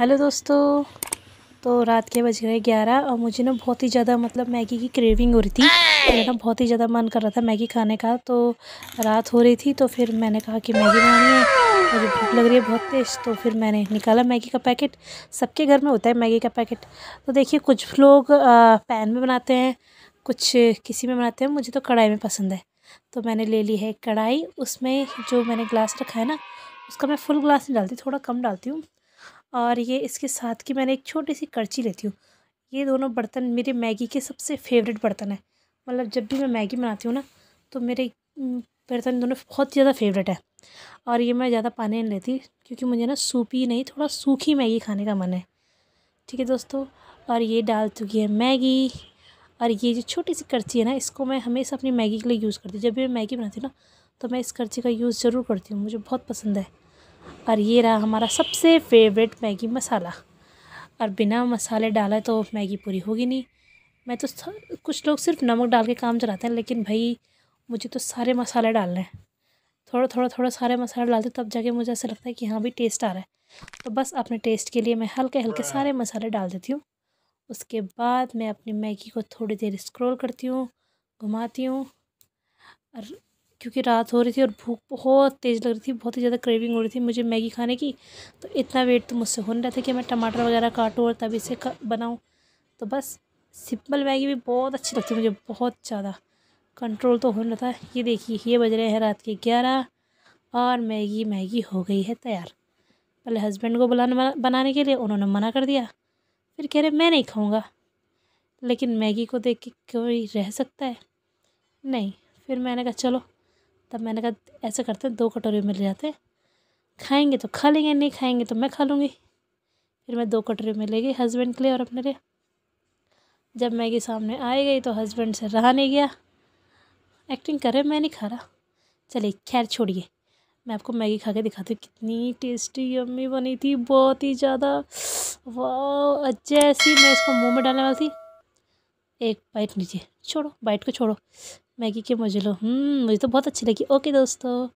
hello दोस्तों तो रात के बज गए ग्यारह और मुझे ना बहुत ही ज़्यादा मतलब मैगी की क्रेविंग हो रही थी मेरा ना बहुत ही ज़्यादा मन कर रहा था मैगी खाने का तो रात हो रही थी तो फिर मैंने कहा कि मैगी बनानी है मुझे भूख लग रही है बहुत तेज़ तो फिर मैंने निकाला मैगी का पैकेट सबके घर में होता है मैगी का पैकेट तो देखिए कुछ लोग पैन में बनाते हैं कुछ किसी में बनाते हैं मुझे तो कढ़ाई में पसंद है तो मैंने ले ली है कढ़ाई उसमें जो मैंने ग्लास रखा है ना उसका मैं फुल ग्लास नहीं डालती थोड़ा कम डालती हूँ और ये इसके साथ की मैंने एक छोटी सी करची लेती हूँ ये दोनों बर्तन मेरे मैगी के सबसे फेवरेट बर्तन है मतलब जब भी मैं मैगी बनाती हूँ ना तो मेरे बर्तन दोनों बहुत ज़्यादा फेवरेट है और ये मैं ज़्यादा पानी नहीं लेती क्योंकि मुझे ना सूपी नहीं थोड़ा सूखी मैगी खाने का मन है ठीक है दोस्तों और ये डाल चुकी है मैगी और ये जो छोटी सी करची है ना इसको मैं हमेशा अपनी मैगी के लिए यूज़ करती हूँ जब भी मैं मैगी बनाती हूँ ना तो मैं इस करची का यूज़ ज़रूर करती हूँ मुझे बहुत पसंद है और ये रहा हमारा सबसे फेवरेट मैगी मसाला और बिना मसाले डाला तो मैगी पूरी होगी नहीं मैं तो कुछ लोग सिर्फ नमक डाल के काम चलाते हैं लेकिन भाई मुझे तो सारे मसाले डालने हैं थोड़ा थोड़ा थोड़ा सारे मसाले डालते तब जाके मुझे ऐसा लगता है कि हाँ भाई टेस्ट आ रहा है तो बस अपने टेस्ट के लिए मैं हल्के हल्के सारे मसाले डाल देती हूँ उसके बाद मैं अपनी मैगी को थोड़ी देर स्क्रॉल करती हूँ घुमाती हूँ और क्योंकि रात हो रही थी और भूख बहुत तेज़ लग रही थी बहुत ही ज़्यादा क्रेविंग हो रही थी मुझे मैगी खाने की तो इतना वेट तो मुझसे हो नहीं रहा था कि मैं टमाटर वगैरह काटूँ और तभी से बनाऊँ तो बस सिंपल मैगी भी बहुत अच्छी लगती मुझे बहुत ज़्यादा कंट्रोल तो हो रहा था ये देखिए ये बज रहे हैं रात के ग्यारह और मैगी मैगी हो गई है तैयार पहले हस्बैंड को बुलाने बनाने के लिए उन्होंने मना कर दिया फिर कह रहे मैं नहीं खाऊँगा लेकिन मैगी को देख के कोई रह सकता है नहीं फिर मैंने कहा चलो तब मैंने कहा ऐसे करते हैं दो कटोरे मिल जाते हैं खाएंगे तो खा लेंगे नहीं खाएंगे तो मैं खा लूँगी फिर मैं दो कटोरे में ले गई हस्बैंड के लिए और अपने लिए जब मैगी सामने आई गई तो हस्बैंड से रहा नहीं गया एक्टिंग करे मैं नहीं खा रहा चलिए खैर छोड़िए मैं आपको मैगी खा के दिखाती हूँ कितनी टेस्टी यम्मी बनी थी बहुत ही ज़्यादा वाह जैसी मैं इसको मुँह में डालने वाली थी एक बाइट लीजिए छोड़ो बाइट को छोड़ो मैगी के मज़े लो हम्म, मुझे तो बहुत अच्छी लगी ओके दोस्तों